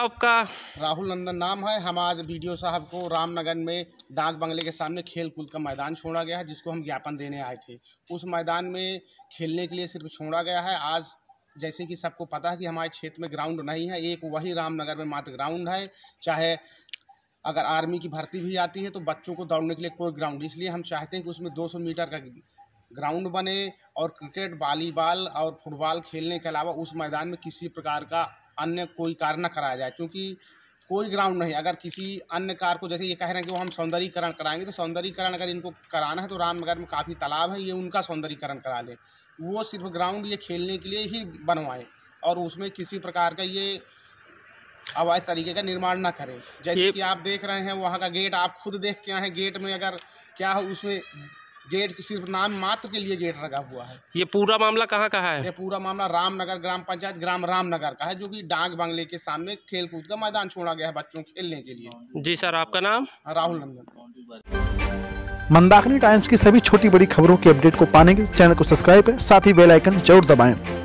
आपका राहुल नंदन नाम है हम आज ओ साहब को रामनगर में डाक बंगले के सामने खेल कूद का मैदान छोड़ा गया है जिसको हम ज्ञापन देने आए थे उस मैदान में खेलने के लिए सिर्फ छोड़ा गया है आज जैसे कि सबको पता है कि हमारे क्षेत्र में ग्राउंड नहीं है एक वही रामनगर में मात्र ग्राउंड है चाहे अगर आर्मी की भर्ती भी आती है तो बच्चों को दौड़ने के लिए कोई ग्राउंड इसलिए हम चाहते हैं कि उसमें दो मीटर का ग्राउंड बने और क्रिकेट वॉलीबॉल और फुटबॉल खेलने के अलावा उस मैदान में किसी प्रकार का अन्य कोई कार्य न कराया जाए क्योंकि कोई ग्राउंड नहीं अगर किसी अन्य कार को जैसे ये कह रहे हैं कि वो हम सौंदर्यीकरण कराएंगे तो सौंदर्यीकरण अगर इनको कराना है तो रामनगर में काफ़ी तालाब है ये उनका सौंदर्यीकरण करा लें वो सिर्फ ग्राउंड ये खेलने के लिए ही बनवाएं और उसमें किसी प्रकार का ये अवैध तरीके का निर्माण ना करें जैसे कि आप देख रहे हैं वहाँ का गेट आप खुद देख के आए हैं गेट में अगर क्या हो उसमें गेट सिर्फ नाम मात्र के लिए गेट लगा हुआ है ये पूरा मामला कहाँ का है ये पूरा मामला रामनगर ग्राम पंचायत ग्राम रामनगर का है जो कि डाक बंगले के सामने खेल कूद का मैदान छोड़ा गया है बच्चों खेलने के लिए जी सर आपका नाम राहुल नंदन मंदाकिनी टाइम्स की सभी छोटी बड़ी खबरों की अपडेट को पाने के चैनल को सब्सक्राइब करें साथ ही बेलाइकन जरूर दबाएं